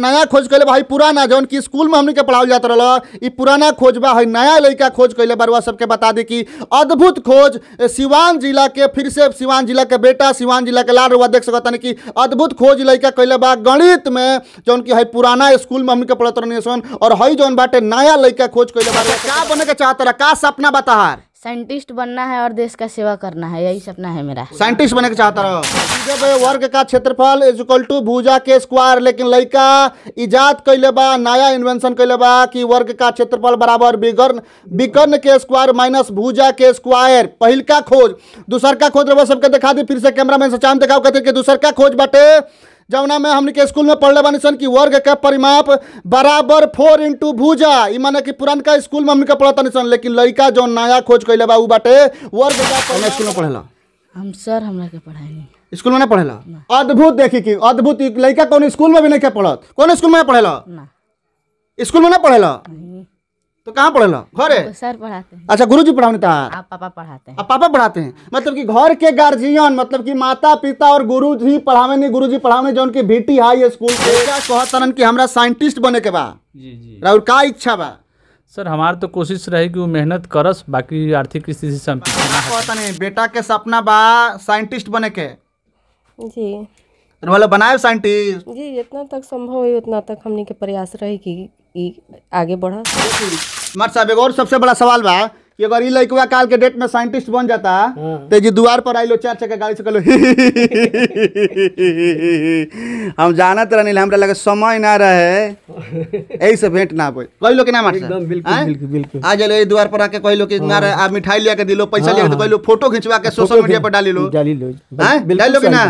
नया खोज कैले भाई पुराना जौन कि स्कूल में हमने के पढ़ाओ जाते रहा ये पुराना खोज बा है नया लड़का खोज कैले बरुआ सबके बता दी कि अद्भुत खोज सिवान जिला के फिर से सिवान जिला के बेटा सिवान जिला के लाल रुआ देख हैं कि अद्भुत खोज लड़का कैले बा गणित में जौन कि है पुराना स्कूल में हमने के रहने रहनी और हई जौन बाटे नया लड़का खोज कैले बा का बने के चाहते रहा का सपना बताहार साइंटिस्ट बनना है और देश का सेवा करना है यही सपना है मेरा साइंटिस्ट बनने के चाहता रहो जब वर्ग का क्षेत्रफल इज इक्वल टू भूजा के स्क्वायर लेकिन लड़का इजाद कैले बा नया इन्वेंशन कैले बा कि वर्ग का क्षेत्रफल बराबर विकर्ण विकर्ण के स्क्वायर माइनस भूजा के स्क्वायर पहल का खोज दूसर का खोज सबके दिखा दी फिर से कैमरा मैन से चांद दिखाओ कहते दूसर का खोज बटे जमुना में हमने के स्कूल में पढ़ले बनी सन कि वर्ग का परिमाप बराबर फोर इंटू भूजा ये माने कि पुरानका स्कूल में हमने पढ़ा तनी सन लेकिन लड़का जो नया खोज कैले बा बाटे वर्ग का स्कूल में पढ़ेला हम सर हमरा के पढ़ाई स्कूल में ना पढ़ेला अद्भुत देखी कि अद्भुत लड़का कौन स्कूल में भी नहीं क्या पढ़त कौन स्कूल में पढ़ेला स्कूल में ना पढ़ेला तो कहाँ पढ़े घर है सर पढ़ाते हैं अच्छा गुरु जी पढ़ाने आप पापा पढ़ाते हैं पापा पढ़ाते हैं मतलब कि घर के गार्जियन मतलब कि माता पिता और गुरु जी पढ़ावे नहीं गुरु जी पढ़ावे जो उनकी भीटी हाई स्कूल की हमारा साइंटिस्ट बने के बा जी जी राहुल का इच्छा बा सर हमार तो कोशिश रहे कि वो मेहनत करस बाकी आर्थिक स्थिति से बेटा के सपना बा साइंटिस्ट बने के जी बनाए साइंटिस्ट जी जितना तक संभव है उतना तक हमने के प्रयास रहे की आगे बढ़ा हमारे साहब एक और सबसे बड़ा सवाल बा कि अगर लड़कवा काल के डेट में साइंटिस्ट बन जाता तो जी द्वार पर आइलो चार चक्का गाड़ी से कहलो हम जानत रहनी हमरा लगे समय ना रहे ऐसे भेंट ना पाई कई लोग ना नाम एकदम बिल्कुल बिल्कुल बिल्कुल आ जालो द्वार पर आके कई लोग ना रहे आप मिठाई लिया के दिलो पैसा लिया के लोग फोटो खिंचवा के सोशल मीडिया पर डाली लो डाली लो डाली के ना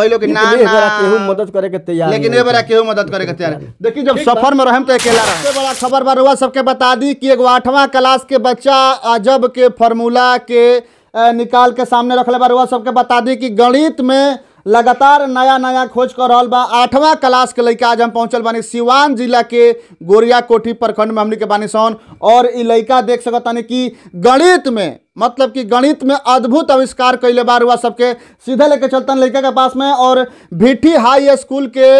कई लोग के ना ना केहू मदद करे के तैयार लेकिन ए बड़ा केहू मदद करे के तैयार देखिए जब सफर में रहम तो अकेला रह बड़ा खबर बा रउआ सबके बता दी कि एगो आठवां क्लास के बच्चा अजब के फॉर्मूला के निकाल के सामने रखले ले बा सबके बता दी कि गणित में लगातार नया नया खोज कर रहा बा आठवां क्लास के लैका आज हम पहुंचल बानी सिवान जिला के गोरिया कोठी प्रखंड में हमने के बानी सौन और ये देख सकता नहीं कि गणित में मतलब कि गणित में अद्भुत आविष्कार कैले बार हुआ सबके सीधे लेके चलतन लड़के के पास में और भिठी हाई स्कूल के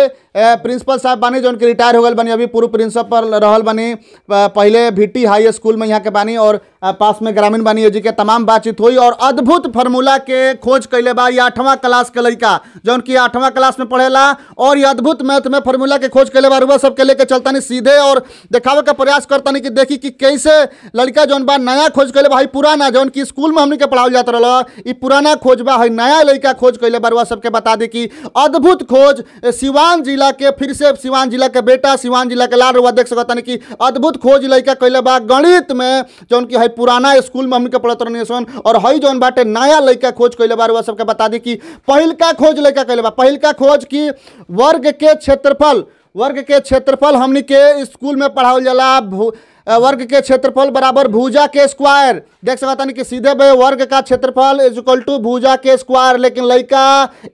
प्रिंसिपल साहब बानी जो उनके रिटायर हो गए बनी अभी पूर्व प्रिंसिपल रहल बनी पहले भीटी हाई स्कूल में यहाँ के बानी और पास में ग्रामीण बानी जी के तमाम बातचीत हुई और अद्भुत फार्मूला के खोज कैले बा ये आठवां क्लास के लड़का जो उनकी आठवां क्लास में पढ़ेला और ये अद्भुत मैथ में फार्मूला के खोज कैले बार हुआ सबके लेके नहीं सीधे और देखा का प्रयास नहीं कि देखी कि कैसे लड़का जो बा नया खोज कैले भाई पुराना जो जौन की स्कूल में हमने के पढ़ाओ जाता रहा ये पुराना खोज बा है नया लड़का खोज कैले बरुआ सबके बता दी कि अद्भुत खोज सिवान जिला के फिर से सिवान जिला के बेटा सिवान जिला के लाल देख सकते हैं कि अद्भुत खोज लड़का कैले बा गणित में जौन की है पुराना स्कूल में हमने के रहने रहन और हई जौन बाटे नया लड़का खोज कैले बरुआ सबके बता दी कि पहिलका खोज लड़का कैले बा पहिलका खोज कि वर्ग के क्षेत्रफल वर्ग के क्षेत्रफल हमने के स्कूल में पढ़ाओ जाला वर्ग के क्षेत्रफल बराबर भूजा के स्क्वायर देख सकता कि सीधे बे वर्ग का क्षेत्रफल इज इक्वल टू भूजा के स्क्वायर लेकिन लड़का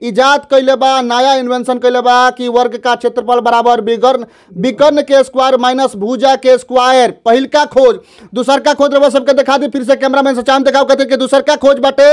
इजाद कैले बा नया इन्वेंशन कैले बा कि वर्ग का क्षेत्रफल बराबर विकर्ण विकर्ण के स्क्वायर माइनस भूजा के स्क्वायर पहल का खोज दूसर का खोज सबके दिखा दी फिर से कैमरा मैन से चांद दिखाओ कहते कि दूसर का खोज बाटे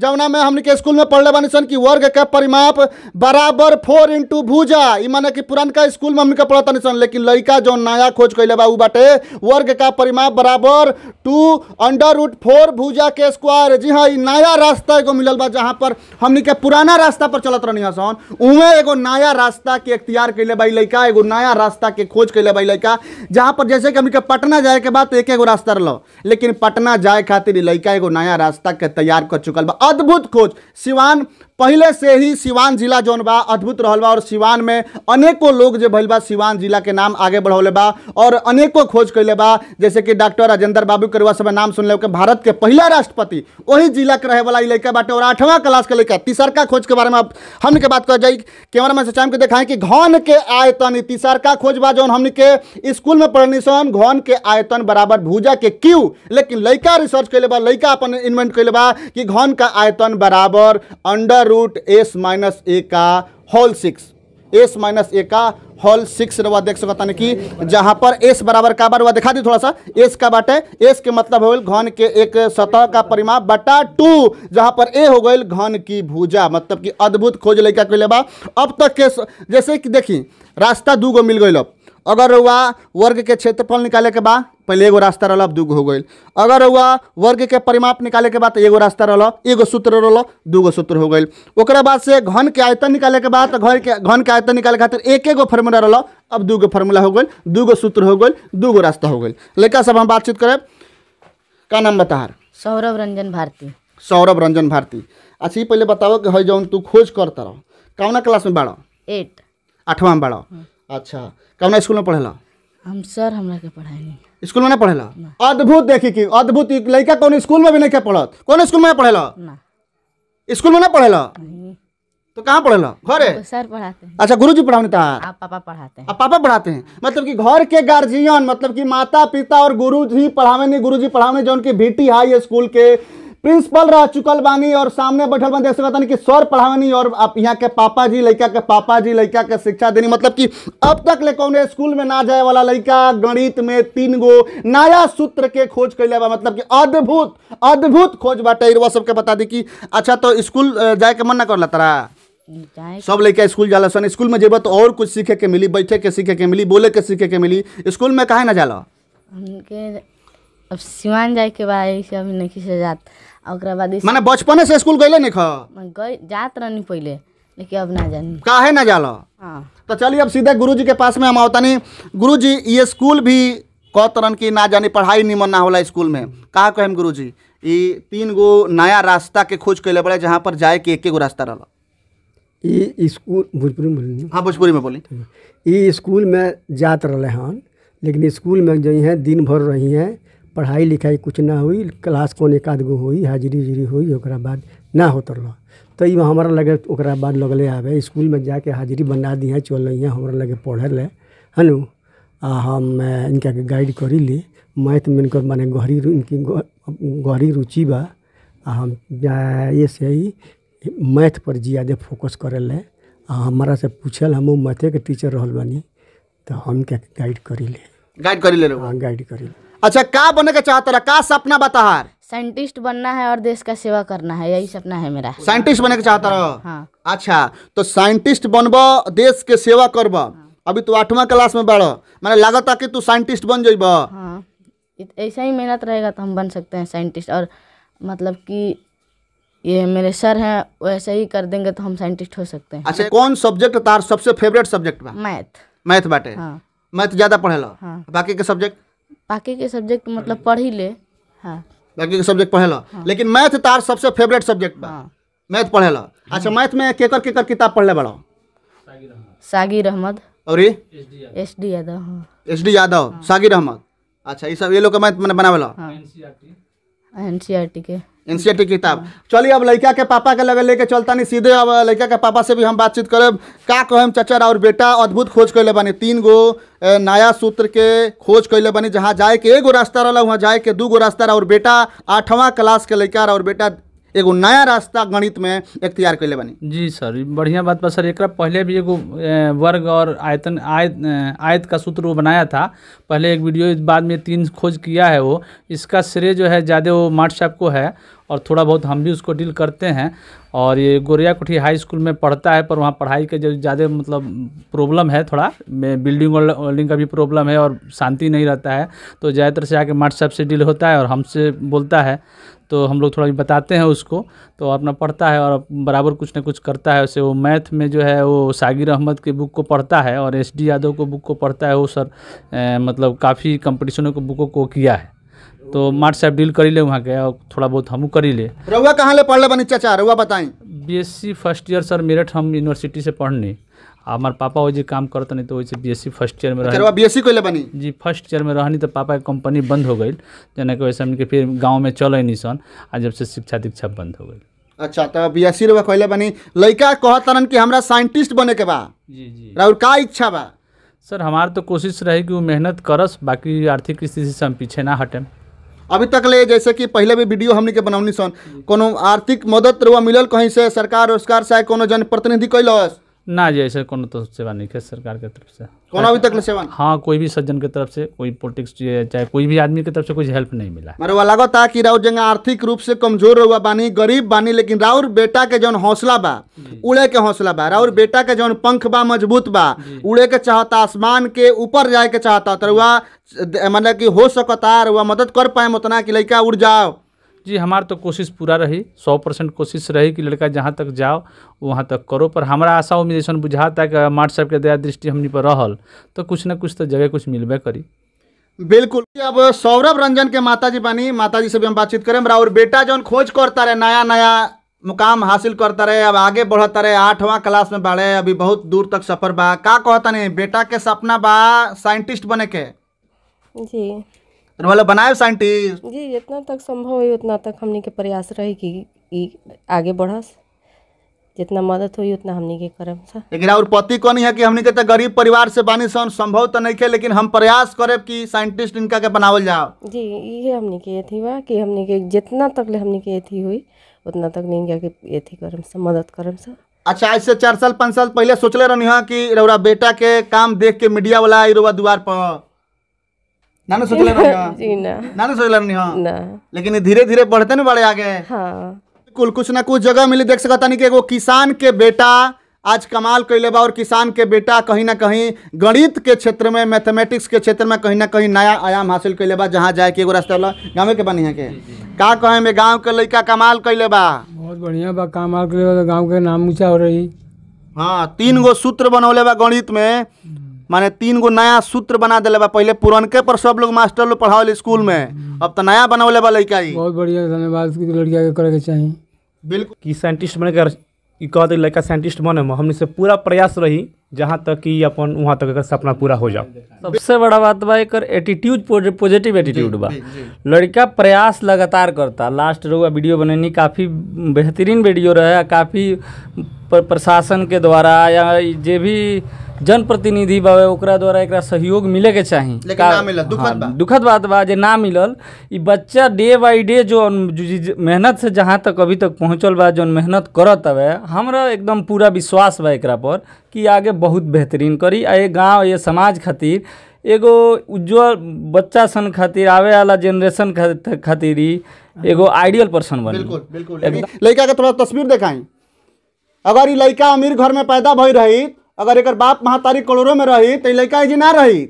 जमुना में हमने के स्कूल में पढ़ले बानी सन कि वर्ग के परिमाप बराबर फोर इंटू भूजा ई माने कि पुरानका स्कूल में हमने पढ़ा तनी सन लेकिन लड़का जो नया खोज कैले बा बाटे वर्ग का परिमाप बराबर टू अंडर रूट फोर भूजा के स्क्वायर जी हाँ नया रास्ता एगो मिलल बा जहाँ पर हमने के पुराना रास्ता पर चलत रहनी सन उहे एगो नया रास्ता के इख्तियार कैले बाई लड़का एगो नया रास्ता के खोज कैले बाई लड़का जहाँ पर जैसे कि हमने पटना जाए के बाद एक एगो रास्ता रहो लेकिन पटना जाए खातिर लड़का एगो नया रास्ता के तैयार कर चुकल बा अद्भुत खोज सिवान पहले से ही सिवान जिला जौन बा अद्भुत रहल बा और सिवान में अनेकों लोग जो भइल बा सिवान जिला के नाम आगे बढ़ौले बा और अनेकों खोज कैले बा जैसे कि डॉक्टर राजेंद्र बाबू के सब नाम सुनल के भारत के पहला राष्ट्रपति वही जिला के रहे वाला लड़का बाटे और आठवां क्लास के लड़का तीसरका खोज के बारे में हमने के बात कर जाए कैमरा मैन चाहे के दिखाएं कि घन के आयतन तीसरका खोज बा जौन हमने के स्कूल में पढ़ने से घन के आयतन बराबर भूजा के क्यू लेकिन लड़का रिसर्च कैले बा लड़का अपन इन्वेंट कैले बा कि घन का आयतन बराबर under root S minus A का whole six S minus A का होल सिक्स रवा देख सकता नहीं कि जहाँ पर एस बराबर का बार दिखा दी थोड़ा सा एस का बाटे एस के मतलब हो गए घन के एक सतह का परिमाप बटा टू जहाँ पर ए हो गए घन की भुजा मतलब कि अद्भुत खोज लड़का के लिए अब तक के जैसे कि देखी रास्ता दू गो मिल गए अब अगर वह वर्ग के क्षेत्रफल निकाले के बाद पहले एगो रास्ता रहल अब दूगो हो गई अगर हुआ वर्ग के परिमाप निकाले के बाद एगो रास्ता रहल एगो सूत्र रहल दूगो सूत्र हो गई ओकरा बाद से घन के आयतन निकाले के बाद घर के घन के आयतन निकाले खातिर एक एगो फार्मूला रहल अब दूगो फार्मूला हो गई दूगो सूत्र हो गई दूगो रास्ता हो गई लड़का सब हम बातचीत करें का नाम बता सौरभ रंजन भारती सौरभ रंजन भारती अच्छा ये पहले बताओ कि हई जौन तू खोज करता रहो कौना क्लास में बाढ़ एट आठवा में बाढ़ हम्म। अच्छा कौना स्कूल में पढ़े हम सर हमरा के पढ़ाई स्कूल में ना पढ़े अद्भुत देखी कि अद्भुत लड़का कौन स्कूल में भी नहीं पढ़त कौन स्कूल में पढ़े स्कूल में ना पढ़े तो कहाँ पढ़े घर सर पढ़ाते हैं अच्छा गुरुजी पढ़ाने था पापा पढ़ाते हैं पापा पढ़ाते हैं मतलब कि घर के गार्जियन मतलब कि माता पिता और गुरु जी पढ़ावे नहीं जी पढ़ावे जो उनकी बेटी हाई स्कूल के प्रिंसिपल रह चुकल बानी और सामने बैठल बन जैसे बतानी कि सर पढ़ावनी और आप यहाँ के पापा जी लड़का के पापा जी लड़का के शिक्षा देनी मतलब कि अब तक ले कौन स्कूल में ना जाए वाला लड़का गणित में तीन गो नया सूत्र के खोज कर ले मतलब कि अद्भुत अद्भुत खोज बाटे इरवा सबके बता दी कि अच्छा तो स्कूल जाए के मन ना कर लतरा सब लड़का स्कूल जाला सन स्कूल में जेबा तो और कुछ सीखे के मिली बैठे के सीखे के मिली बोले के सीखे के मिली स्कूल में कहा ना जाला अब सिवान जाए के बाद अभी नहीं से जाता माना माने बचपने से स्कूल गइले नहीं खा गई जात पहले लेकिन अब ना जानी काहे ना जाला हाँ तो चलिए अब सीधे गुरुजी के पास में हम गुरु गुरुजी ये स्कूल भी कौ तरह की ना जानी पढ़ाई निमन ना होला स्कूल में कहा कहेम गुरु जी ये तीन गो नया रास्ता के खोज कैले बड़े जहाँ पर जाए के एक गो रास्ता रहा ये स्कूल भोजपुरी में बोलिए हाँ भोजपुरी में बोली ये स्कूल में जात रहे हन लेकिन स्कूल में जो है दिन भर रही हैं पढ़ाई लिखाई कुछ ना हुई क्लास कौन एक आध गो हुई हाजिरी उजरी हुई बाद ना होत तो हमारा लगे बाद लगले आवे स्कूल में जाके हाजिरी बना चल रही हमारा लगे पढ़े ले है आ हम इनका के गाइड करी ली मैथ में इनकर माने गहरी इनकी गहरी रुचि बा आ हम ये से ही मैथ पर ज़्यादा फोकस करे ले आ हमारा से पूछल हम मैथे के टीचर रहल बनी तो हम क्या गाइड करी ले गाइड करी ले हाँ गाइड करी ले अच्छा का बने का चाहता रहा का सपना बताहार साइंटिस्ट बनना है और देश का सेवा करना है यही सपना है मेरा साइंटिस्ट बने का चाहता रहो हाँ। अच्छा तो साइंटिस्ट बनब देश के सेवा करब हाँ। अभी तू आठवा क्लास में बढ़ो मैंने लगा था कि तू साइंटिस्ट बन जेब हाँ। ऐसा ही मेहनत रहेगा तो हम बन सकते हैं साइंटिस्ट और मतलब कि ये मेरे सर हैं वैसे ही कर देंगे तो हम साइंटिस्ट हो सकते हैं अच्छा कौन सब्जेक्ट तार सबसे फेवरेट सब्जेक्ट मैथ मैथ बाटे हाँ। मैथ ज्यादा पढ़े लो हाँ। बाकी के सब्जेक्ट बाकी के सब्जेक्ट मतलब पढ़ ही ले हाँ बाकी के सब्जेक्ट पढ़े हाँ। लेकिन मैथ तार सबसे फेवरेट सब्जेक्ट बा हाँ। मैथ पढ़े हाँ। अच्छा मैथ में केकर केकर किताब पढ़ले बड़ा सागिर अहमद और एस डी यादव हाँ। एस डी यादव हाँ। सागिर अहमद अच्छा ये सब ये लोग का मैथ मैंने बनावेला हाँ। एन सी आर टी के एन की किताब चलिए अब लड़का के पापा के लगे लेके चलता नहीं सीधे अब लड़का के पापा से भी हम बातचीत करें का कहम चचा और बेटा अद्भुत खोज कैले बनी तीन गो नया सूत्र के खोज कैले बनी जहाँ जाए के एगो रास्ता रहा वहाँ जाए के दू गो रास्ता रहा और बेटा आठवां क्लास के लड़का और बेटा एगो नया रास्ता गणित में इख्तियार कैले बनी जी सर बढ़िया बात बात सर एक पहले भी एगो वर्ग और आयतन आयत आयत का सूत्र वो बनाया था पहले एक वीडियो बाद में तीन खोज किया है वो इसका श्रेय जो है ज़्यादा वो मार्ट को है और थोड़ा बहुत हम भी उसको डील करते हैं और ये गोरिया कोठी हाई स्कूल में पढ़ता है पर वहाँ पढ़ाई का जो ज़्यादा मतलब प्रॉब्लम है थोड़ा बिल्डिंग वल्डिंग का भी प्रॉब्लम है और शांति नहीं रहता है तो ज़्यादातर से आके मार्ट साहब से डील होता है और हमसे बोलता है तो हम लोग थोड़ा बताते हैं उसको तो अपना पढ़ता है और बराबर कुछ ना कुछ करता है उसे वो मैथ में जो है वो सागिर अहमद के बुक को पढ़ता है और एस डी यादव को बुक को पढ़ता है वो सर ए, मतलब काफ़ी कम्पटिशनों के बुकों को किया है तो मार्च से डील कर ले वहाँ के और थोड़ा बहुत हमू कर ले रउआ कहाँ ले पढ़ ले बनी चाचा रउआ बताई BSc first year sir Meerut हम यूनिवर्सिटी से पढ़नी हमारे पापा वो जो काम करते नहीं तो वैसे बीएससी फर्स्ट ईयर में रहे बीएससी ले बनी जी फर्स्ट ईयर में रहनी तो पापा के कंपनी बंद हो गई जन कि वैसे हमने फिर गाँव में चल नहीं सन आ जब से शिक्षा दीक्षा बंद हो गई अच्छा तो बी एस सी रउआ कोले बनी लड़का कहतन कि हमारा साइंटिस्ट बने के बा जी जी और का इच्छा बा सर हमार तो कोशिश रही कि वो मेहनत करस बाकी आर्थिक स्थिति से हम पीछे ना हटें अभी तक ले जैसे कि पहले भी वीडियो हमने के बनौनी सन को आर्थिक मदद रुआ मिलल कहीं से सरकार रोजगार चाहे को जनप्रतिनिधि कैलस ना जी ऐसे कोनो तो सेवा नहीं है सरकार के तरफ से कोनो अभी तक सेवा हाँ कोई भी सज्जन के तरफ से कोई पॉलिटिक्स चाहे कोई भी आदमी के तरफ से कुछ हेल्प नहीं मिला मेरे वाला ता कि राउर जंगा आर्थिक रूप से कमजोर हुआ बानी गरीब बानी लेकिन राउर बेटा के जौन हौसला बा उड़े के हौसला बा राउर बेटा के जौन पंख बा मजबूत बा उड़े के चाहता आसमान के ऊपर जाए के चाहता तरुआ तो मतलब कि हो सकता रुआ मदद कर पाए उतना कि लड़का उड़ जाओ जी हमार तो कोशिश पूरा रही सौ परसेंट कोशिश रही कि लड़का जहाँ तक जाओ वहाँ तक करो पर हमारा आशा उम्मीद ऐसा बुझाता कि मार साहब के दया दृष्टि हमने पर रहल तो कुछ ना कुछ तो जगह कुछ मिलबे करी बिल्कुल अब सौरभ रंजन के माता जी बनी माता जी से भी हम बातचीत करें और बेटा जौन खोज करता रहे नया नया मुकाम हासिल करता रहे अब आगे बढ़ता रहे आठवां क्लास में बढ़े अभी बहुत दूर तक सफर बा का कहता नहीं बेटा के सपना बा साइंटिस्ट बने के जी मतलब बनाए साइंटिस्ट जी जितना तक संभव हुई उतना तक हमने के प्रयास रहे कि आगे बढ़स जितना मदद हुई उतना हमने के करम सा लेकिन और पति कौन है कि हमने के तो गरीब परिवार से बानी सन संभव तो नहीं है लेकिन हम प्रयास करे कि साइंटिस्ट इनका के बनावल जाओ जी ये हमने के थी बा कि हमने के जितना तक ले हमने के थी हुई उतना तक नहीं के ये थी करम सा मदद करम सा अच्छा आज से चार साल पाँच साल पहले सोचले रहनी है कि रौरा बेटा के काम देख के मीडिया वाला आई रुआ दुआर पर नानू सोचले जी ना नानू सोचले नहीं हां ना लेकिन धीरे धीरे बढ़ते ना बड़े आगे हाँ कुल कुछ ना कुछ जगह मिली देख सकता नहीं कि एगो किसान के बेटा आज कमाल कैले बा और किसान के बेटा कहीं ना कहीं गणित के क्षेत्र में मैथमेटिक्स के क्षेत्र में कहीं ना कहीं नया आयाम हासिल कैले बा जहाँ जाए के एगो रास्ता वाला गाँव के बनिया के का कहे में गाँव के लड़का कमाल कैले बा बहुत बढ़िया बा कमाल कैले बा गाँव के नाम ऊँचा हो रही हाँ तीन गो सूत्र बनौले बा गणित में माने तीन गो नया सूत्र बना दिले बा पहले पुरनके पर सब लोग मास्टर लोग पढ़ावल स्कूल में हम्म। अब तो नया बनौले बा लड़का बहुत बढ़िया धन्यवाद की लड़किया के करे के चाहिए बिल्कुल की साइंटिस्ट बने कर ई कह दे लड़का साइंटिस्ट बने में हमने से पूरा प्रयास रही जहाँ तक कि अपन वहाँ तक अगर सपना पूरा हो जाओ सबसे बड़ा बात बा एक एटीट्यूड पॉजिटिव एटीट्यूड बा लड़का प्रयास लगातार करता लास्ट रोआ वीडियो बनैनी काफ़ी बेहतरीन वीडियो रहे काफ़ी प्रशासन के द्वारा या जे भी जनप्रतिनिधि बा द्वारा एक सहयोग मिले के चाहिए लेकिन ना मिलल दुखद हाँ, दुखद बात बा ना मिलल बच्चा डे बाई डे जो, मेहनत से जहाँ तक अभी तक पहुँचल बा जो मेहनत करत हवे हमरा एकदम पूरा विश्वास बा एक पर कि आगे बहुत बेहतरीन करी आ ये गाँव ये समाज खातिर एगो उज्जवल बच्चा सन खातिर आवे वाला जनरेशन खातिर ही एगो आइडियल पर्सन बन बिल्कुल बिल्कुल लड़का के थोड़ा तस्वीर देखाई अगर ये लड़का अमीर घर में पैदा भई रही अगर एक बाप महातारी कलोरो में रही तो लड़का जी ना रही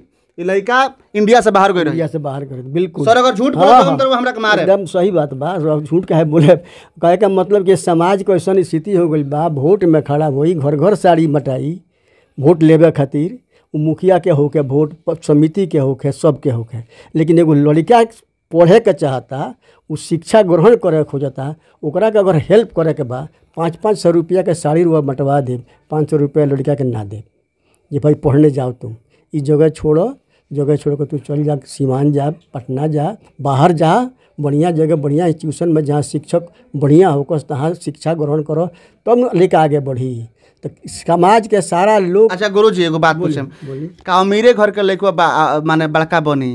लड़का इंडिया से बाहर गए इंडिया से बाहर गए बिल्कुल सर अगर झूठ बोला हाँ, तो हम हमरा कमा एकदम सही बात बात झूठ का है बोले कहे का मतलब कि समाज को ऐसा स्थिति हो गई बा वोट में खड़ा हुई घर घर साड़ी मटाई वोट लेवे खातिर मुखिया के होके वोट समिति के होके सब के होके लेकिन एगो लड़का पढ़े के चाहता उ शिक्षा ग्रहण करे खोजता ओकरा के अगर हेल्प करे के बा पाँच पाँच सौ रुपया के साड़ी रुआ बंटवा दे पाँच सौ रुपया लड़का के ना दे ये भाई पढ़ने जाओ तुम इस जगह छोड़ो जगह छोड़ कर तू चल जा सीवान जा पटना जा बाहर जा बढ़िया जगह बढ़िया इंस्टीट्यूशन में जहाँ शिक्षक बढ़िया होकर तहाँ शिक्षा ग्रहण करो तब तो लेकर आगे बढ़ी तो समाज के सारा लोग अच्छा गुरु जी एगो बात पूछे का अमीरे घर के लड़कुआ माने बड़का बनी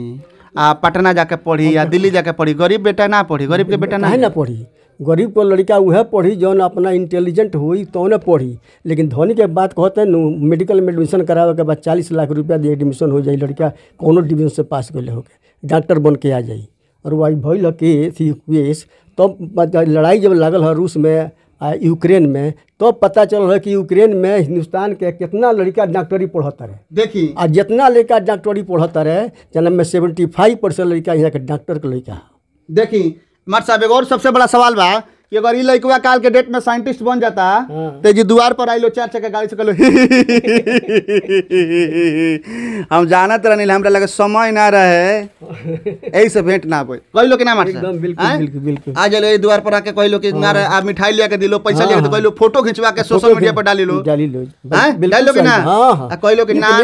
आ पटना जाके पढ़ी या दिल्ली जाके पढ़ी गरीब बेटा ना पढ़ी गरीब के बेटा ना ना पढ़ी गरीब के लड़का वह पढ़ी जौन अपना इंटेलिजेंट हुई तो तो पढ़ी लेकिन धोनी के बात कहते हैं मेडिकल में एडमिशन करावे के बाद चालीस लाख रुपया दिए एडमिशन हो जाए लड़का कोनो डिवीजन से पास कर होके डॉक्टर बन के आ जाए और वही भैल के सी केस तब तो लड़ाई जब लागल है रूस में यूक्रेन में तो पता चल रहा है कि यूक्रेन में हिंदुस्तान के कितना लड़का डॉक्टरी पढ़तर है देखिए और जितना लड़का डॉक्टरी पढ़तर है जन्म में सेवेंटी फाइव परसेंट लड़का यहाँ के डॉक्टर के लड़का है देखिए मार साहब एक और सबसे बड़ा सवाल बा कि अगर लड़कवा काल के डेट में साइंटिस्ट बन जाता तो जी द्वार पर लो चार चक्का गाड़ी से कहलो हम जानत रहनी हमरा लगे समय ना रहे ऐसे भेंट ना पाई कोई लोग ना मारते आ जाए ये द्वार पर आके कोई लोग ना रहे आप मिठाई लिया के दिलो पैसा लिया के कोई लोग फोटो खिंचवा के सोशल मीडिया पर डाली लो डाली लो डाली ना कोई लोग ना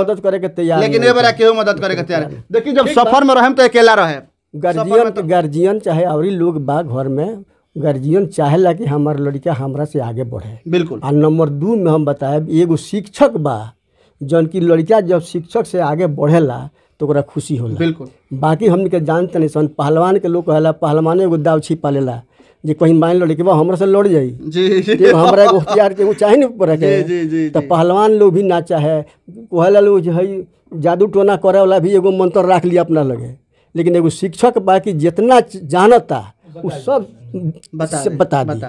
मदद करे के तैयार लेकिन ये बरा केहू मदद करे के तैयार देखिए जब सफर में रहे तो अकेला रहे गार्जियन गार्जियन चाहे और लोग बा घर में गार्जियन ला कि हमारे लड़का हमरा से आगे बढ़े बिल्कुल आ नंबर दू में हम बताए एगो शिक्षक बा जौन की लड़का जब शिक्षक से आगे बढ़ेला तो खुशी होला बिल्कुल बाकी हम जानते नहीं सन पहलवान के लोग कहला पहलवान एगो दाव छिपा लेला जे कहीं मान लड़के बा हमरा से लड़ जाई जी जी हमरा एगो हथियार के चाहे नहीं पड़े जी जी जी तो पहलवान लोग भी ना चाहे कहेला लोग जो है जादू टोना करे वाला भी एगो मंत्र रख लिया अपना लगे लेकिन एगो शिक्षक बाकी जितना जानता वो सब बता, बता